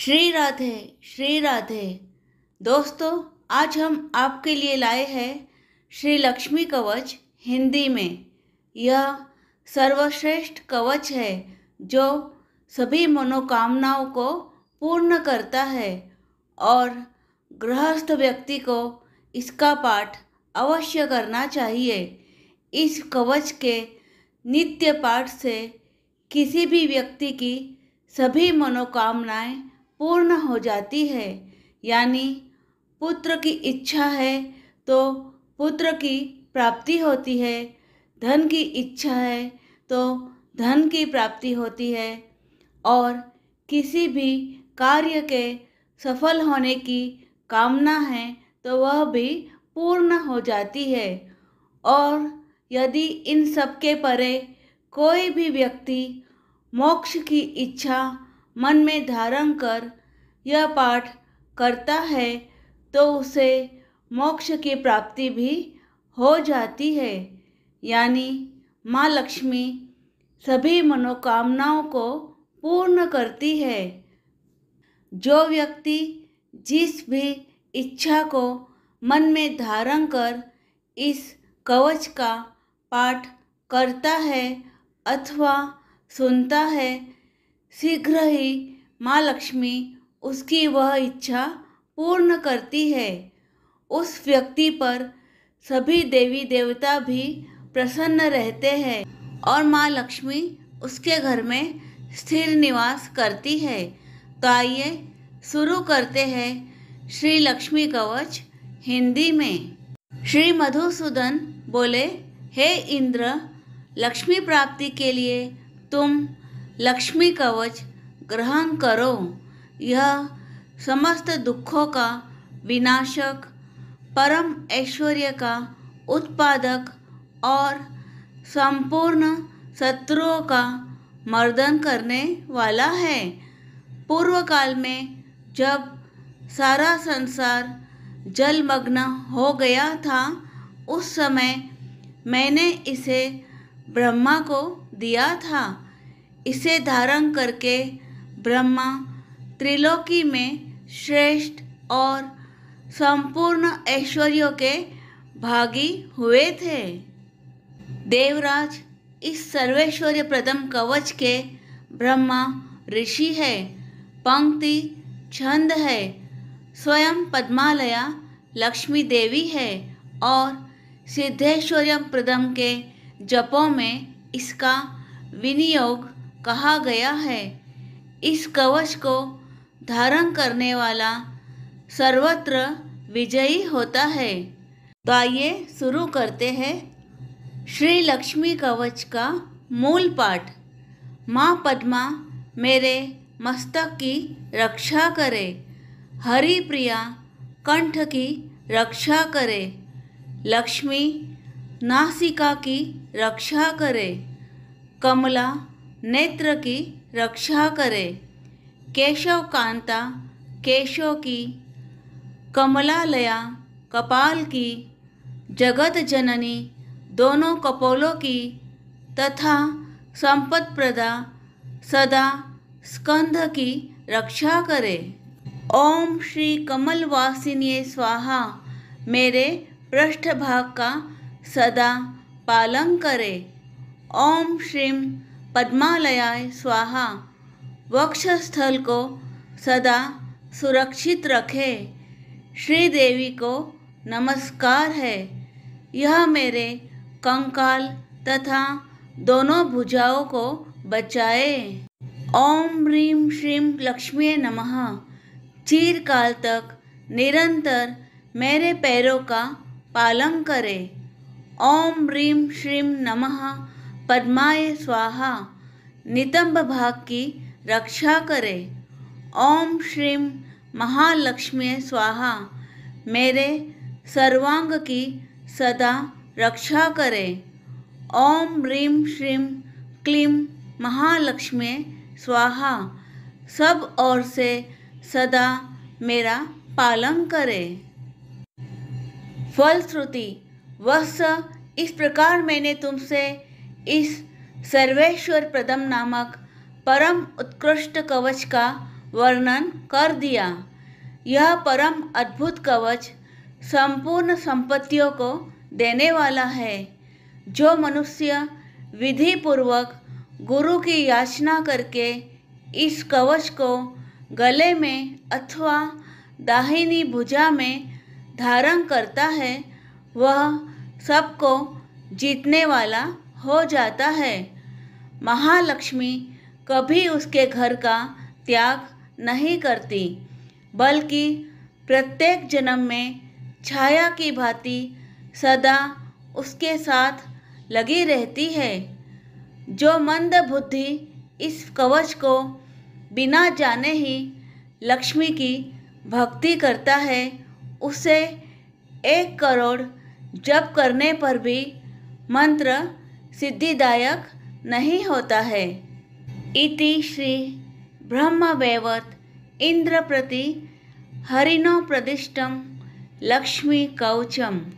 श्री राधे श्री राधे दोस्तों आज हम आपके लिए लाए हैं श्री लक्ष्मी कवच हिंदी में यह सर्वश्रेष्ठ कवच है जो सभी मनोकामनाओं को पूर्ण करता है और गृहस्थ व्यक्ति को इसका पाठ अवश्य करना चाहिए इस कवच के नित्य पाठ से किसी भी व्यक्ति की सभी मनोकामनाएं पूर्ण हो जाती है यानी पुत्र की इच्छा है तो पुत्र की प्राप्ति होती है धन की इच्छा है तो धन की प्राप्ति होती है और किसी भी कार्य के सफल होने की कामना है तो वह भी पूर्ण हो जाती है और यदि इन सब के परे कोई भी व्यक्ति मोक्ष की इच्छा मन में धारण कर यह पाठ करता है तो उसे मोक्ष की प्राप्ति भी हो जाती है यानी माँ लक्ष्मी सभी मनोकामनाओं को पूर्ण करती है जो व्यक्ति जिस भी इच्छा को मन में धारण कर इस कवच का पाठ करता है अथवा सुनता है शीघ्र ही माँ लक्ष्मी उसकी वह इच्छा पूर्ण करती है उस व्यक्ति पर सभी देवी देवता भी प्रसन्न रहते हैं और माँ लक्ष्मी उसके घर में स्थिर निवास करती है तो आइए शुरू करते हैं श्री लक्ष्मी कवच हिंदी में श्री मधुसूदन बोले हे इंद्र लक्ष्मी प्राप्ति के लिए तुम लक्ष्मी कवच ग्रहण करो यह समस्त दुखों का विनाशक परम ऐश्वर्य का उत्पादक और संपूर्ण शत्रुओं का मर्दन करने वाला है पूर्व काल में जब सारा संसार जलमग्न हो गया था उस समय मैंने इसे ब्रह्मा को दिया था इसे धारण करके ब्रह्मा त्रिलोकी में श्रेष्ठ और संपूर्ण ऐश्वर्यों के भागी हुए थे देवराज इस सर्वेश्वर्य प्रदम कवच के ब्रह्मा ऋषि है पंक्ति छंद है स्वयं पद्मालया लक्ष्मी देवी है और सिद्धेश्वर्य प्रदम के जपों में इसका विनियोग कहा गया है इस कवच को धारण करने वाला सर्वत्र विजयी होता है तो आइए शुरू करते हैं श्री लक्ष्मी कवच का मूल पाठ माँ पद्मा मेरे मस्तक की रक्षा करे हरि प्रिया कंठ की रक्षा करे लक्ष्मी नासिका की रक्षा करे कमला नेत्र की रक्षा करे केशव कांता केशव की कमलालया कपाल की जगत जननी दोनों कपोलों की तथा संपत प्रदा सदा स्कंध की रक्षा करे ओम श्री कमल वासिनी स्वाहा मेरे पृष्ठभाग का सदा पालन करे ओम श्रीम पद्मालयाय स्वाहा वक्षस्थल को सदा सुरक्षित रखे श्री देवी को नमस्कार है यह मेरे कंकाल तथा दोनों भुजाओं को बचाए ओम ह्रीम श्रीम लक्ष्मी नमः चीरकाल तक निरंतर मेरे पैरों का पालन करे ओम ह्रीम श्रीम नमः पद्माय स्वाहा नितंब भाग की रक्षा करे ओम श्रीम महालक्ष्मी स्वाहा मेरे सर्वांग की सदा रक्षा करे ओम ह्रीम श्रीम क्लीम महालक्ष्मी स्वाहा सब ओर से सदा मेरा पालन करे फलश्रुति वह इस प्रकार मैंने तुमसे इस सर्वेश्वर प्रदम नामक परम उत्कृष्ट कवच का वर्णन कर दिया यह परम अद्भुत कवच संपूर्ण संपत्तियों को देने वाला है जो मनुष्य विधि पूर्वक गुरु की याचना करके इस कवच को गले में अथवा दाहिनी भुजा में धारण करता है वह सबको जीतने वाला हो जाता है महालक्ष्मी कभी उसके घर का त्याग नहीं करती बल्कि प्रत्येक जन्म में छाया की भांति सदा उसके साथ लगी रहती है जो मंद बुद्धि इस कवच को बिना जाने ही लक्ष्मी की भक्ति करता है उसे एक करोड़ जप करने पर भी मंत्र सिद्धिदायक नहीं होता है इति श्री वैवत इंद्र प्रति हरिणो प्रदिष्टम लक्ष्मी कवचम